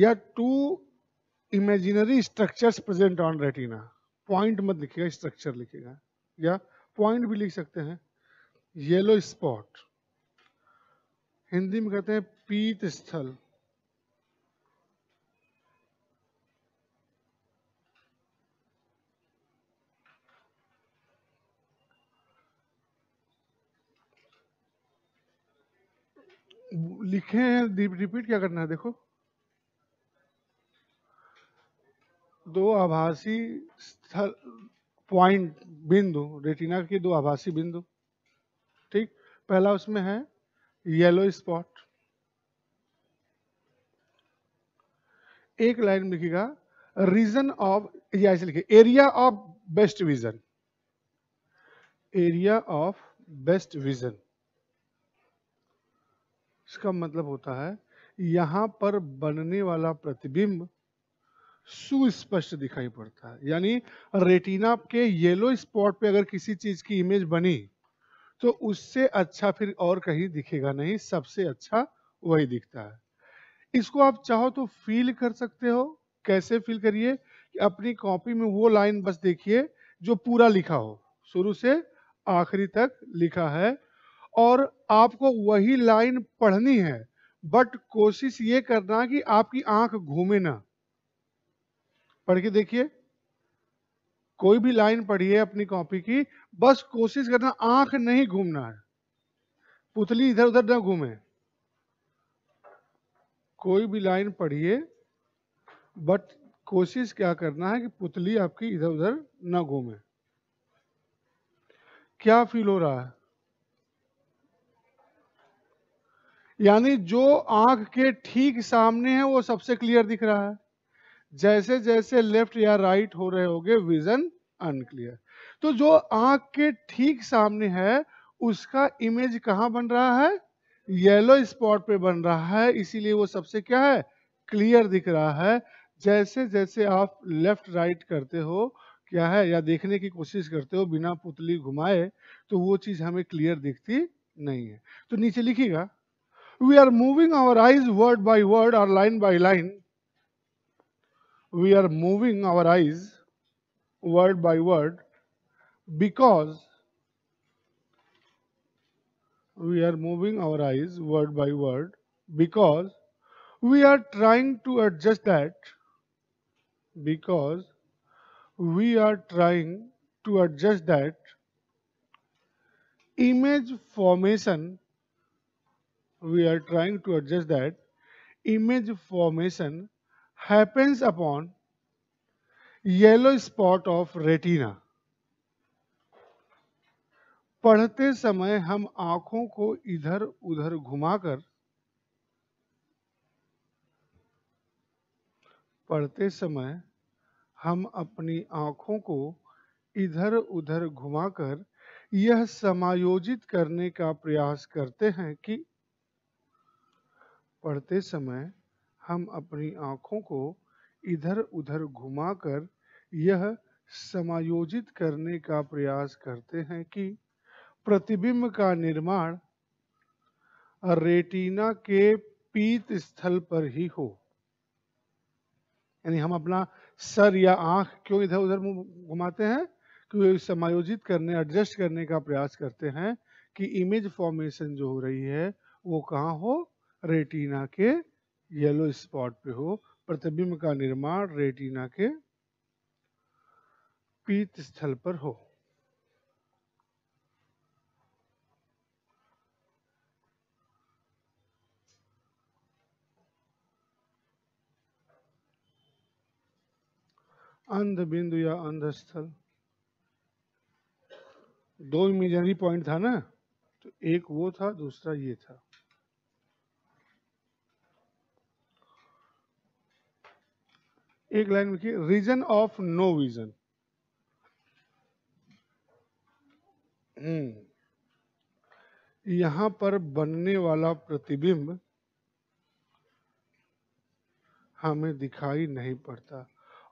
या two imaginary structures present on retina point मत लिखेगा स्ट्रक्चर लिखेगा या पॉइंट भी लिख सकते हैं येलो स्पॉट हिंदी में कहते हैं पीत स्थल लिखे हैं रिपीट क्या करना है देखो दो आभासी स्थल पॉइंट बिंदु रेटिना के दो आभासी बिंदु ठीक पहला उसमें है येलो स्पॉट एक लाइन में लिखेगा रीजन ऑफ या ऐसे लिखे area of best vision area of best vision इसका मतलब होता है यहां पर बनने वाला प्रतिबिंब सुस्पष्ट दिखाई पड़ता है यानी रेटिना के येलो स्पॉट पे अगर किसी चीज की इमेज बनी तो उससे अच्छा फिर और कहीं दिखेगा नहीं सबसे अच्छा वही दिखता है इसको आप चाहो तो फील कर सकते हो कैसे फील करिए कि अपनी कॉपी में वो लाइन बस देखिए जो पूरा लिखा हो शुरू से आखिरी तक लिखा है और आपको वही लाइन पढ़नी है बट कोशिश ये करना कि आपकी आंख घूमे ना पढ़ के देखिए कोई भी लाइन पढ़िए अपनी कॉपी की बस कोशिश करना आंख नहीं घूमना है पुतली इधर उधर ना घूमे कोई भी लाइन पढ़िए बट कोशिश क्या करना है कि पुतली आपकी इधर उधर ना घूमे क्या फील हो रहा है यानी जो आंख के ठीक सामने है वो सबसे क्लियर दिख रहा है जैसे जैसे लेफ्ट या राइट हो रहे होंगे विजन अनक्लियर तो जो आंख के ठीक सामने है उसका इमेज कहाँ बन रहा है येलो स्पॉट पे बन रहा है इसीलिए वो सबसे क्या है क्लियर दिख रहा है जैसे जैसे आप लेफ्ट राइट करते हो क्या है या देखने की कोशिश करते हो बिना पुतली घुमाए तो वो चीज हमें क्लियर दिखती नहीं है तो नीचे लिखिएगा we are moving our eyes word by word और line by line we are moving our eyes word by word because we are moving our eyes word by word because we are trying to adjust that because we are trying to adjust that image formation we are trying to adjust that image formation happens upon yellow spot of retina पढ़ते समय हम आंखों को इधर उधर घुमाकर पढ़ते समय हम अपनी आंखों को इधर उधर घुमाकर यह समायोजित करने का प्रयास करते हैं कि पढ़ते समय हम अपनी आँखों को इधर उधर घुमाकर यह समायोजित करने का प्रयास करते हैं कि प्रतिबिंब का निर्माण रेटिना के पीत स्थल पर ही हो यानी हम अपना सर या आंख क्यों इधर उधर घुमाते हैं क्योंकि समायोजित करने एडजस्ट करने का प्रयास करते हैं कि इमेज फॉर्मेशन जो हो रही है वो कहाँ हो रेटिना के येलो स्पॉट पे हो प्रतिबिंब का निर्माण रेटिना के पीत स्थल पर हो अंध बिंदु या अंध स्थल दो इमेजनरी पॉइंट था ना तो एक वो था दूसरा ये था एक लाइन में रीजन ऑफ नो विजन यहां पर बनने वाला प्रतिबिंब हमें दिखाई नहीं पड़ता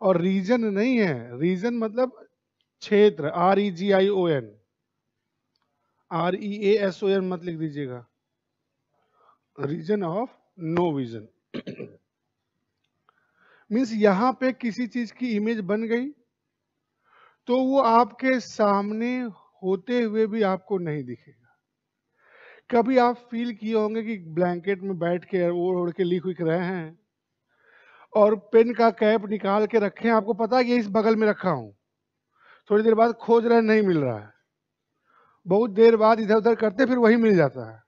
और रीजन नहीं है रीजन मतलब क्षेत्र R E G I O N R E S O N मत लिख दीजिएगा region of no vision means यहाँ पे किसी चीज की इमेज बन गई तो वो आपके सामने होते हुए भी आपको नहीं दिखेगा कभी आप फील किए होंगे कि ब्लैंकेट में बैठ के ओढ़ ओढ़ के लिख विक रहे हैं और पेन का कैप निकाल के रखे हैं आपको पता है कि इस बगल में रखा हूँ थोड़ी देर बाद खोज रहे नहीं मिल रहा है बहुत देर बाद इधर उधर करते फिर वही मिल जाता है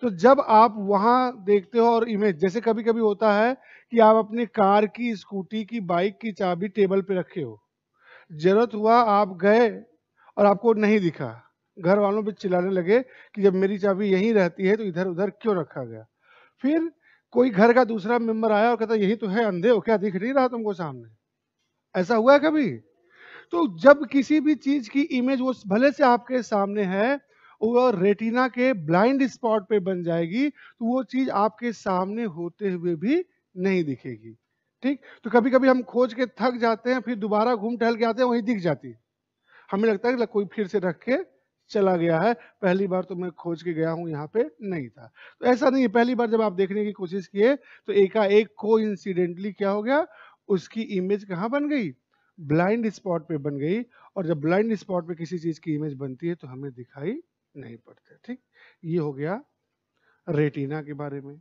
तो जब आप वहां देखते हो और इमेज जैसे कभी कभी होता है कि आप अपने कार की स्कूटी की बाइक की चाबी टेबल पे रखे हो जरूरत हुआ आप गए और आपको नहीं दिखा घर वालों पे चिल्लाने लगे कि जब मेरी चाबी यहीं रहती है तो इधर उधर क्यों रखा गया फिर कोई घर का दूसरा मेंबर आया और कहता यही तो है अंधे हो क्या दिख नहीं रहा तुमको सामने ऐसा हुआ है कभी तो जब किसी भी चीज की इमेज वो भले से आपके सामने है वो रेटिना के ब्लाइंड स्पॉट पे बन जाएगी तो वो चीज आपके सामने होते हुए भी नहीं दिखेगी ठीक तो कभी कभी हम खोज के थक जाते हैं फिर दोबारा घूम टहल के आते हैं वहीं दिख जाती है हमें लगता है कि कोई फिर से रख के चला गया है पहली बार तो मैं खोज के गया हूँ यहाँ पे नहीं था तो ऐसा नहीं है पहली बार जब आप देखने की कोशिश किए तो एकाएक को इंसिडेंटली क्या हो गया उसकी इमेज कहाँ बन गई ब्लाइंड स्पॉट पे बन गई और जब ब्लाइंड स्पॉट पे किसी चीज की इमेज बनती है तो हमें दिखाई नहीं पड़ते ठीक ये हो गया रेटिना के बारे में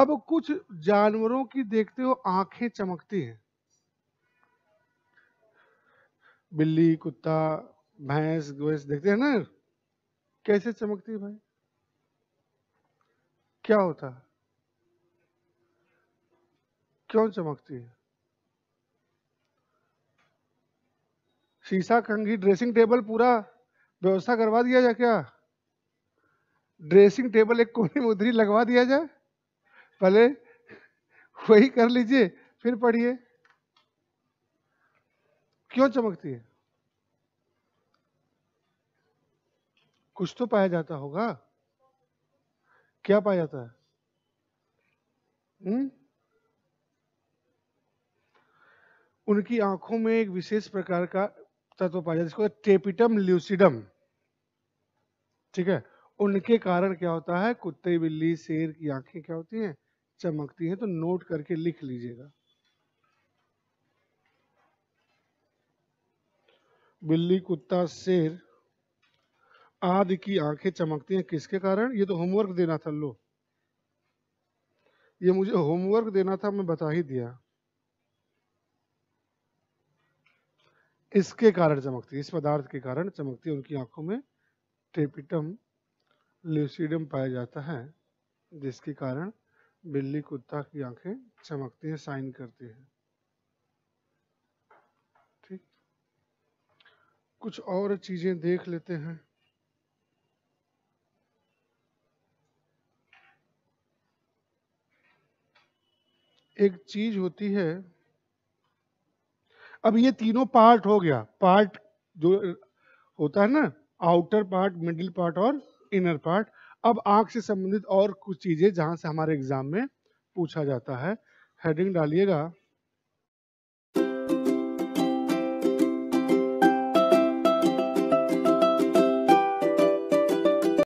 अब कुछ जानवरों की देखते हो आंखें चमकती हैं बिल्ली कुत्ता भैंस गैस देखते हैं ना कैसे चमकती है भाई क्या होता है क्यों चमकती है शीशा कंघी ड्रेसिंग टेबल पूरा व्यवस्था करवा दिया जाए क्या ड्रेसिंग टेबल एक कोने में उधरी लगवा दिया जाए पहले वही कर लीजिए फिर पढ़िए क्यों चमकती है कुछ तो पाया जाता होगा क्या पाया जाता है हुँ? हम्म? उनकी आंखों में एक विशेष प्रकार का तत्व पाया जाता है जिसको टेपिटम ल्यूसिडम ठीक है उनके कारण क्या होता है कुत्ते बिल्ली शेर की आंखें क्या होती हैं चमकती है तो नोट करके लिख लीजिएगा बिल्ली कुत्ता शेर आदि की आंखें चमकती हैं किसके कारण ये तो होमवर्क देना था लो ये मुझे होमवर्क देना था मैं बता ही दिया इसके कारण चमकती है इस पदार्थ के कारण चमकती है उनकी आंखों में टेपिटम ल्यूसिडम पाया जाता है जिसके कारण बिल्ली कुत्ता की आंखें चमकती है साइन करती है ठीक कुछ और चीजें देख लेते हैं एक चीज होती है अब ये तीनों पार्ट हो गया पार्ट जो होता है ना आउटर पार्ट मिडिल पार्ट और इनर पार्ट अब आंख से संबंधित और कुछ चीजें जहां से हमारे एग्जाम में पूछा जाता है हेडिंग डालिएगा